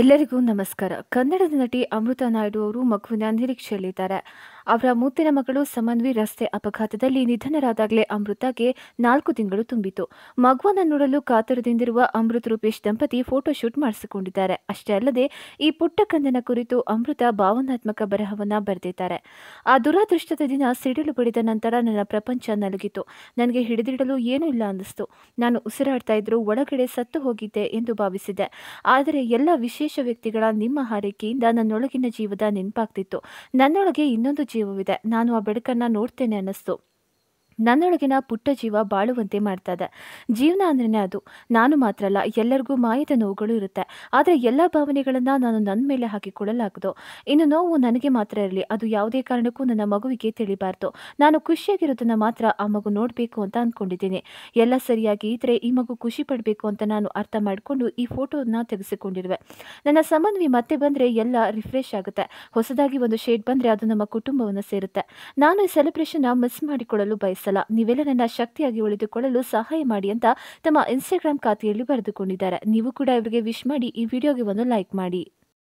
ಎಲ್ಲರಿಗೂ ನಮಸ್ಕಾರ ಕನ್ನಡದ ನಟಿ ಅಮೃತ ನಾಯ್ಡು ಅವರು ಮಗುವಿನ ನಿರೀಕ್ಷೆಯಲ್ಲಿದ್ದಾರೆ ಅವರ ಮುತ್ತಿನ ಮಗಳು ಸಮನ್ವಿ ರಸ್ತೆ ಅಪಘಾತದಲ್ಲಿ ನಿಧನರಾದಾಗಲೇ ಅಮೃತಗೆ ನಾಲ್ಕು ತಿಂಗಳು ತುಂಬಿತು ಮಗುವನ್ನು ನೋಡಲು ಕಾತರದಿಂದಿರುವ ಅಮೃತ್ ರೂಪೇಶ್ ದಂಪತಿ ಫೋಟೋಶೂಟ್ ಮಾಡಿಸಿಕೊಂಡಿದ್ದಾರೆ ಅಷ್ಟೇ ಅಲ್ಲದೆ ಈ ಪುಟ್ಟ ಕಂದನ ಕುರಿತು ಅಮೃತ ಭಾವನಾತ್ಮಕ ಬರಹವನ್ನು ಬರೆದಿದ್ದಾರೆ ಆ ದುರಾದೃಷ್ಟದ ದಿನ ಸಿಡಿಲು ಬಡಿದ ನಂತರ ನನ್ನ ಪ್ರಪಂಚ ನಲುಗಿತು ನನಗೆ ಹಿಡಿದಿಡಲು ಏನೂ ಇಲ್ಲ ಅನ್ನಿಸ್ತು ನಾನು ಉಸಿರಾಡ್ತಾ ಇದ್ರು ಒಳಗಡೆ ಸತ್ತು ಹೋಗಿದ್ದೆ ಎಂದು ಭಾವಿಸಿದೆ ಆದರೆ ಎಲ್ಲ ವಿಷಯ ವಿಶೇಷ ವ್ಯಕ್ತಿಗಳ ನಿಮ್ಮ ಹಾರೈಕೆಯಿಂದ ನನ್ನೊಳಗಿನ ಜೀವದ ನೆನಪಾಗ್ತಿತ್ತು ನನ್ನೊಳಗೆ ಇನ್ನೊಂದು ಜೀವವಿದೆ ನಾನು ಆ ಬೆಳಕನ್ನು ನೋಡ್ತೇನೆ ಅನ್ನಿಸ್ತು ನನ್ನೊಳಗಿನ ಪುಟ್ಟ ಜೀವ ಬಾಳುವಂತೆ ಮಾಡ್ತದೆ ಜೀವನ ಅಂದ್ರೆ ಅದು ನಾನು ಮಾತ್ರ ಅಲ್ಲ ಎಲ್ಲರಿಗೂ ಮಾಯದ ನೋವುಗಳು ಇರುತ್ತೆ ಆದರೆ ಎಲ್ಲ ಭಾವನೆಗಳನ್ನು ನಾನು ನನ್ನ ಮೇಲೆ ಹಾಕಿಕೊಳ್ಳಲಾಗದು ಇನ್ನು ನೋವು ನನಗೆ ಮಾತ್ರ ಇರಲಿ ಅದು ಯಾವುದೇ ಕಾರಣಕ್ಕೂ ನನ್ನ ಮಗುವಿಗೆ ತಿಳಿಬಾರ್ದು ನಾನು ಖುಷಿಯಾಗಿರೋದನ್ನು ಮಾತ್ರ ಆ ಮಗು ನೋಡಬೇಕು ಅಂತ ಅಂದ್ಕೊಂಡಿದ್ದೀನಿ ಎಲ್ಲ ಸರಿಯಾಗಿ ಇದ್ರೆ ಈ ಮಗು ಖುಷಿ ಪಡಬೇಕು ಅಂತ ನಾನು ಅರ್ಥ ಮಾಡಿಕೊಂಡು ಈ ಫೋಟೋನ ತೆಗೆಸಿಕೊಂಡಿರುವೆ ನನ್ನ ಸಮನ್ವಿ ಮತ್ತೆ ಬಂದರೆ ಎಲ್ಲ ರಿಫ್ರೆಶ್ ಆಗುತ್ತೆ ಹೊಸದಾಗಿ ಒಂದು ಶೇಡ್ ಬಂದರೆ ಅದು ನಮ್ಮ ಕುಟುಂಬವನ್ನು ಸೇರುತ್ತೆ ನಾನು ಈ ಸೆಲೆಬ್ರೇಷನ್ನ ಮಿಸ್ ಮಾಡಿಕೊಳ್ಳಲು ಬಯಸ ಸಲ ನನ್ನ ಶಕ್ತಿಯಾಗಿ ಉಳಿದುಕೊಳ್ಳಲು ಸಹಾಯ ಮಾಡಿ ಅಂತ ತಮ್ಮ ಇನ್ಸ್ಟಾಗ್ರಾಮ್ ಖಾತೆಯಲ್ಲಿ ಬರೆದುಕೊಂಡಿದ್ದಾರೆ ನೀವು ಕೂಡ ಇವರಿಗೆ ವಿಶ್ ಮಾಡಿ ಈ ವಿಡಿಯೋಗೆ ಒಂದು ಲೈಕ್ ಮಾಡಿ